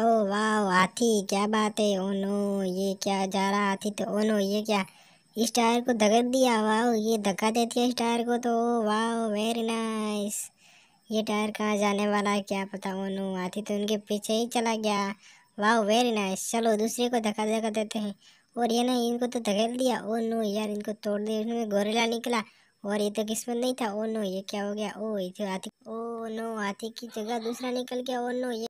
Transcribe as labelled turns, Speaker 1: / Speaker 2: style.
Speaker 1: ओ वाह हाथी क्या बात है ओ नो ये क्या जा रहा हाथी तो ओ नो ये क्या इस टायर को धगत दिया वाह ये धक्का देती है इस टायर को तो वाह वेरी नाइस ये टायर कहाँ जाने वाला है क्या पता ओ नो हाथी तो उनके पीछे ही चला गया वाह वेरी नाइस चलो दूसरे को धक्का धक्का देते हैं और ये ना इनको तो धकेल दिया ओ नो यार इनको तोड़ दिया उसमें गोरेला निकला और ये तो किस्मत नहीं था ओ नो ये क्या हो गया ओ ये तो हाथी ओ नो हाथी की जगह दूसरा निकल गया ओ नो ये